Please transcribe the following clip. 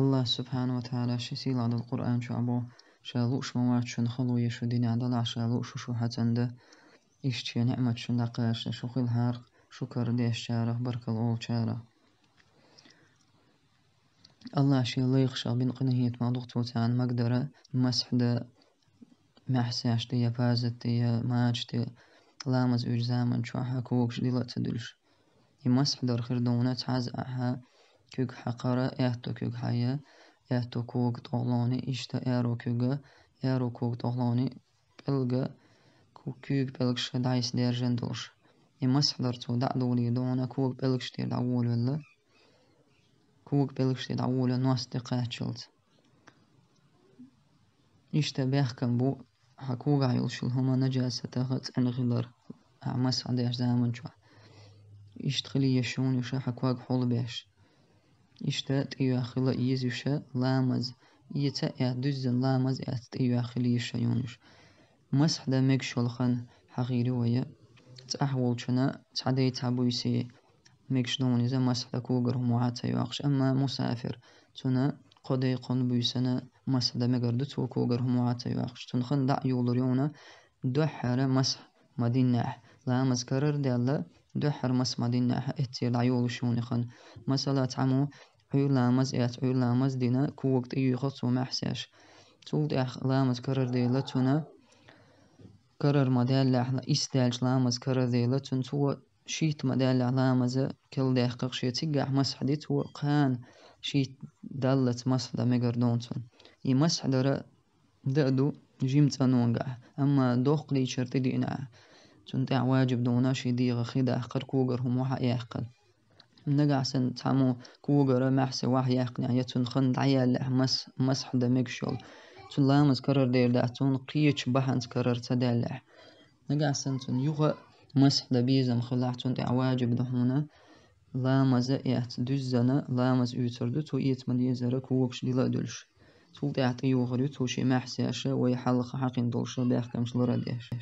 الله سبحانه وتعالى شسيل على القرآن شو أبو شالوش موات شن خلو يشو دين عدلا شالوش شو حتند إشتيا نعمة شن دقاش شو خل هار شو كرديش شاره برك الأول شاره الله شي الله يخشى بين قنهيت ما ضغط وتعان مقدرة مسح دا يا دي فازت دي ماج دي لامز اجزامن شو حكوكش دي لا تدلش يمسح دار خير دونات عز أحا Ko'k haqara ehto ko'k haya, ehto كوك to'g'loni إشتا ero كوكا ero كوك to'g'loni بلغة كوك بلغش دايس دير جندوش يمس حضرتو دع دولي دونا كوك بلغش دير دعول ولا كوك بلغش دير دعول نواس دي قاتشلت يشتبه كان بو حكوك عيلشل هما نجاسة تغت عن غلر عمس عديش زامن شوح يشتغلي يشون يشا حكواك حول بيش اشتات ياخلا يز يشا لامز يتا يعدز لامز يعت ياخل يشا يونش مسح دا ميك شولخان حغيري ويا تأحول شنا تعدي تعبو يسي ميك شنون إذا مسح دا كوغر معاتا يواخش أما مسافر تنا قدي قن بيسنا مسح دا مقردو تو كوغر معاتا يواخش تنخن دع يولر يونا دو حارة مسح مدينة لامز كرر دي الله دحر دحرمس مدينة اتيل عيول شونخن مسألة عمو عيول لامز ات عيول لامز دينا كوقت ايو خطو محساش تولد اخ لامز كرر دي لتونا كرر مدال لحلا استالج لامز كرر دي لتون تو شيت مدال لح لامز كل دقيق شي تقع مسح دي تو قان شيت دلت مسح دا ميجر دونتون اي يمسح درا دادو جيم تنونقع أما دوخ لي شرطي دينا تنتع واجب دو ناشي ديغ خيدا اخر كوغر هم وحا يحقل نقع سن تعمو كوغر محس واح يحقن يعني تن خند عيال مس مسح دا مكشول تن لامز كرر دير دا تن قيش بحنس كرر تدالع نقع سن تن يغا مسح دا بيزم خلاع تنتع واجب دو هنا لامز ايهت دوزانا لامز يتردو تو ايت من يزارا كوغش للا دلش تو دعت ايوغر يتوشي محسي اشا ويحالق حقين دلشا بيحكمش لرا ديش